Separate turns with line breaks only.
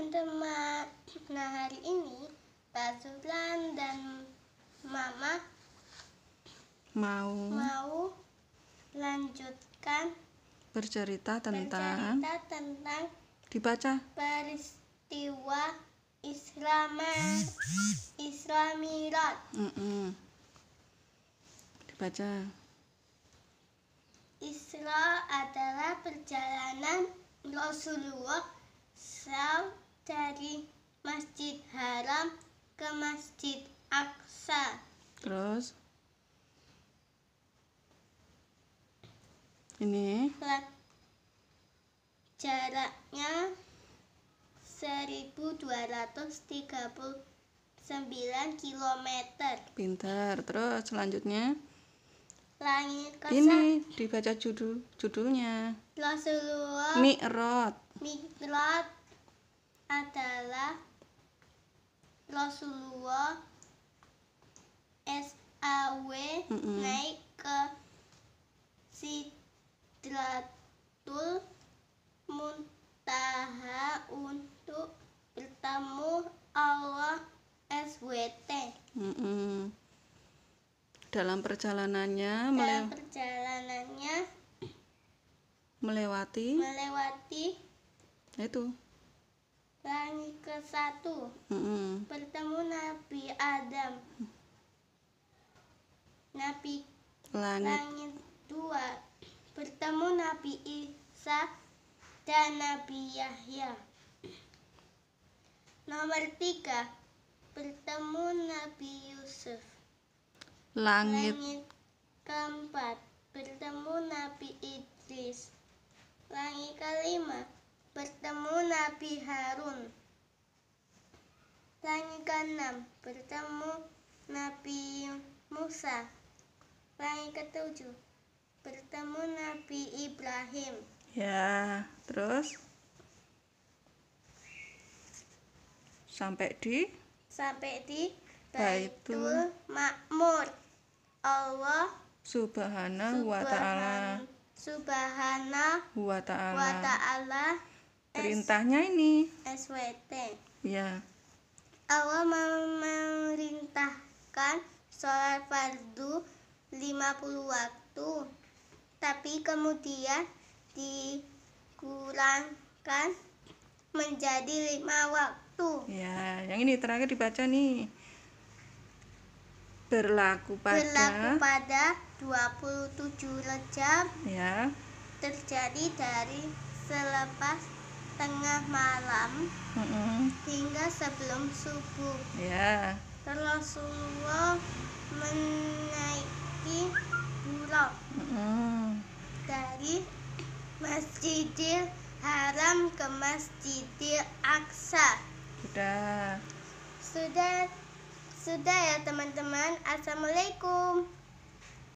teman-teman Nah hari ini Sultan dan Mama Mau Mau lanjutkan
Bercerita tentang Bercerita tentang Dibaca
Peristiwa Islama Islamirat
mm -mm. Dibaca
Isra adalah perjalanan Rasulullah SAW dari Masjid Haram ke Masjid Aqsa. Terus? Ini? Jaraknya 1239 km.
Pintar. Terus selanjutnya?
Langit kosong. Ini
dibaca judul judulnya.
Rasulullah. Mi'raj adalah Rasulullah SAW mm -mm. naik ke Sidratul Muntaha untuk bertemu Allah SWT.
Mm -mm. Dalam perjalanannya, dalam
perjalanannya
melewati
melewati itu langit ke satu mm-hmm. bertemu Nabi Adam Nabi
langit. langit
dua bertemu Nabi Isa dan Nabi Yahya nomor tiga bertemu Nabi Yusuf langit, langit keempat bertemu Nabi Idris langit kelima bertemu Nabi Harun. Langit ke bertemu Nabi Musa. Langit ke bertemu Nabi Ibrahim.
Ya, terus sampai di
sampai di
Baitul
Makmur. Allah
Subhanahu wa taala.
Subhanahu
Wa taala perintahnya ini
SWT ya Allah memerintahkan sholat fardu 50 waktu tapi kemudian dikurangkan menjadi lima waktu
ya yang ini terakhir dibaca nih berlaku pada berlaku
pada 27 Rejab ya terjadi dari selepas tengah malam mm -hmm. hingga sebelum subuh. Ya. Yeah. Rasulullah menaiki buruk mm -hmm. dari Masjidil Haram ke Masjidil Aqsa. Sudah. Sudah. Sudah ya teman-teman. Assalamualaikum.